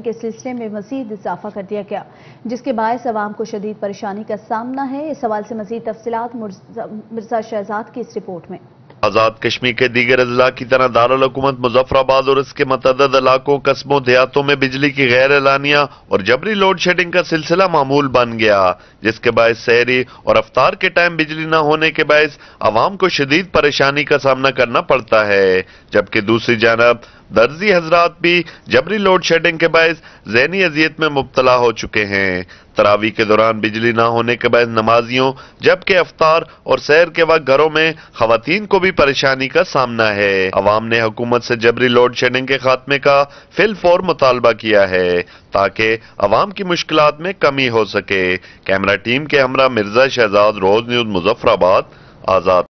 के सिलसिले में मजीद इजाफा कर दिया गया जिसके बायस आवाम को शदीद परेशानी का सामना है इस सवाल से मजीद तफसलत मिर्जा शहजाद की इस रिपोर्ट में आज़ाद कश्मीर के दीगर अजला की तरह दारकूमत मुजफ्फराबाद और इसके मतदद इलाकों कस्बों देहातों में बिजली की गैर एलानिया और जबरी लोड शेडिंग का सिलसिला मामूल बन गया जिसके बायस शहरी और अफ्तार के टाइम बिजली न होने के बायस आवाम को शदीद परेशानी का सामना करना पड़ता है जबकि दूसरी जानब दर्जी हजरात भी जबरी लोड शेडिंग के बायस जहनी अजियत में मुबतला हो चुके हैं तरावी के दौरान बिजली ना होने के बाद नमाजियों जबकि अफ्तार और सैर के वक्त घरों में खातन को भी परेशानी का सामना है अवाम ने हुकूमत से जबरी लोड शेडिंग के खात्मे का फिल फौर मुतालबा किया है ताकि अवाम की मुश्किल में कमी हो सके कैमरा टीम के हमरा मिर्जा शहजाद रोज न्यूज मुजफ्फराबाद आजाद